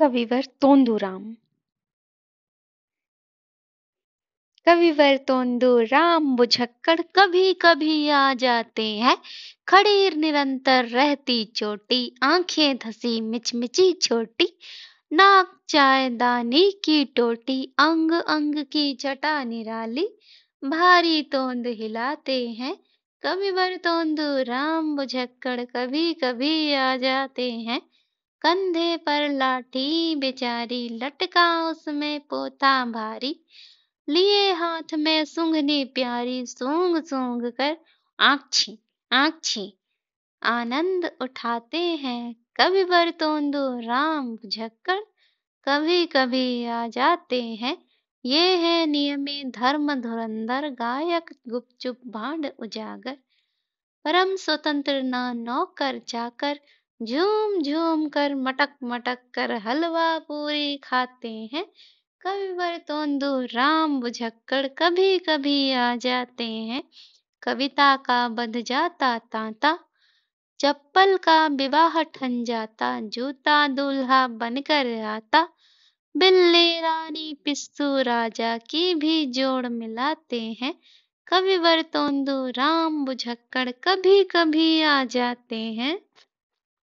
கவிவர் தோந்தூராம் कविवर तोंदो राम बुझक्कड़ कभी कभी आ जाते हैं खड़ीर निरंतर रहती चोटी आंखें धसी मिचमिची छोटी नाक चाय दानी की टोटी अंग अंग की जटा निराली भारी तोंद हिलाते हैं कविवर तोंदो राम बुझक्कड़ कभी कभी आ जाते हैं कंधे पर लाठी बेचारी लटका उसमें पोता भारी लिए हाथ में सूंघनी प्यारी सूंग सूंग कर आक्षी आक्षी आनंद उठाते हैं कभी बरतोंदो राम झक्कर कभी कभी आ जाते हैं ये है नियमी धर्म धुरंधर गायक गुपचुप भांड उजागर परम स्वतंत्र ना नौकर जाकर झूम झूम कर मटक मटक कर हलवा पूरी खाते हैं कभी तोंदू राम बुझक्कड़ कभी कभी आ जाते हैं कविता का बध जाता तांता चप्पल का विवाह ठन जाता जूता दूल्हा बनकर आता बिल्ली रानी पिस्तू राजा की भी जोड़ मिलाते हैं कभी तोंदू राम बुझक्कड़ कभी कभी आ जाते हैं